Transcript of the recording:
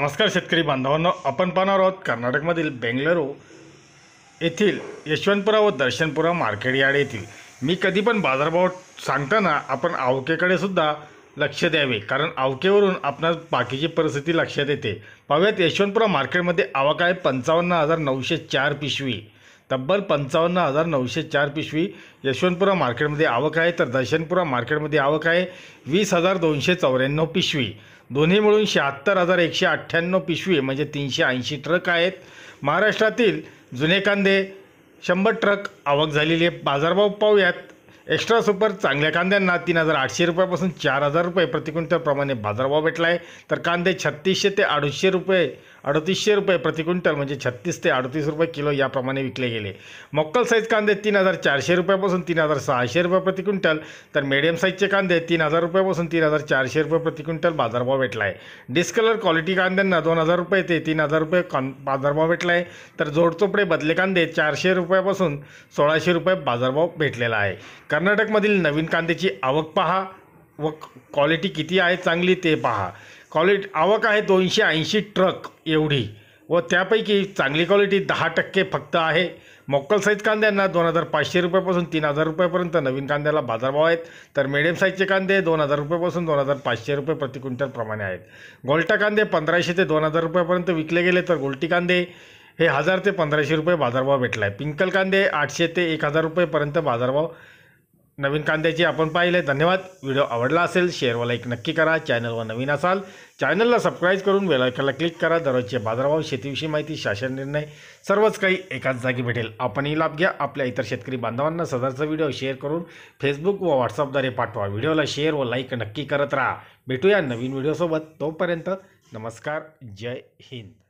नमस्कार शेतकरी बांधवांनो आपण पाहणार आहोत कर्नाटकमधील बेंगलुरू येथील यशवंतपुरा व दर्शनपुरा मार्केट यार्ड येथील मी कधी पण बाजारभाव सांगताना आपण आवकेकडे सुद्धा लक्ष द्यावे कारण आवकेवरून आपणास बाकीची परिस्थिती लक्षात येते पाहूयात यशवंतपुरा मार्केटमध्ये आवक आहे पंचावन्न हजार नऊशे चार पिशवी तब्बल पंचावन्न हजार नऊशे चार पिशवी यशवंतपुरा मार्केटमध्ये आवक आहे तर दर्शनपुरा मार्केटमध्ये आवक आहे वीस हजार दोनशे चौऱ्याण्णव पिशवी दोन्ही मिळून शहात्तर हजार एकशे अठ्ठ्याण्णव पिशवी म्हणजे तीनशे ऐंशी ट्रक आहेत महाराष्ट्रातील जुने कांदे शंभर ट्रक आवक झालेली आहे बाजारभाव पाहूयात एक्स्ट्रा सुपर चांगल्या कांद्यांना तीन हजार आठशे रुपयापासून चार हजार रुपये प्रति प्रमाणे बाजारभाव भेटला आहे तर कांदे छत्तीसशे ते अडीचशे रुपये अडतीसशे रुपये प्रति क्विंटल म्हणजे छत्तीस ते अडतीस रुपये किलो याप्रमाणे विकले गेले मक्कल साईज कांदे तीन हजार चारशे रुपयापासून तीन हजार सहाशे रुपये प्रति क्विंटल तर मीडियम साईजचे कांदे तीन हजार रुपयापासून तीन हजार चारशे रुपये प्रति क्विंटल बाजारभाव भेटला आहे डिस्कलर क्वालिटी कांद्यांना दोन हजार रुपये ते तीन हजार रुपये कां बाजारभाव भेटला आहे तर जोडचोपडे बदले कांदे चारशे रुपयापासून सोळाशे रुपये बाजारभाव भेटलेला आहे कर्नाटकमधील नवीन कांद्याची आवक पहा व क्वालिटी किती आहे चांगली ते पहा क्वालिटी आवक आहे दोनशे ऐंशी ट्रक एवढी व त्यापैकी चांगली क्वालिटी दहा टक्के फक्त आहे मोक्कल साईज कांद्यांना दोन हजार पाचशे रुपयापासून तीन हजार रुपयापर्यंत नवीन कांद्याला बाजारभाव आहेत तर मिडियम साईजचे कांदे दोन हजार रुपयापासून दोन हजार पाचशे रुपये प्रति क्विंटलप्रमाणे आहेत गोल्टा कांदे पंधराशे ते दोन हजार रुपयापर्यंत विकले गेले तर गोल्टी कांदे हे हजार ते पंधराशे रुपये बाजारभाव भेटला आहे पिंकल कांदे आठशे ते एक हजार रुपयेपर्यंत बाजारभाव नवीन कांद्याचे आपण पाहिले धन्यवाद व्हिडिओ आवडला असेल व लाईक नक्की करा चॅनलवर नवीन असाल चॅनलला सबस्क्राईब करून वेलायकनला क्लिक करा दररोजचे बाजारभाव शेतीविषयी माहिती शासन निर्णय सर्वच काही एकाच जागी भेटेल आपणही लाभ घ्या आपल्या इतर शेतकरी बांधवांना सदरचा व्हिडिओ शेअर करून फेसबुक व व्हॉट्सअपद्वारे पाठवा व्हिडिओला शेअर व लाईक नक्की करत राहा भेटूया नवीन व्हिडिओसोबत तोपर्यंत नमस्कार जय हिंद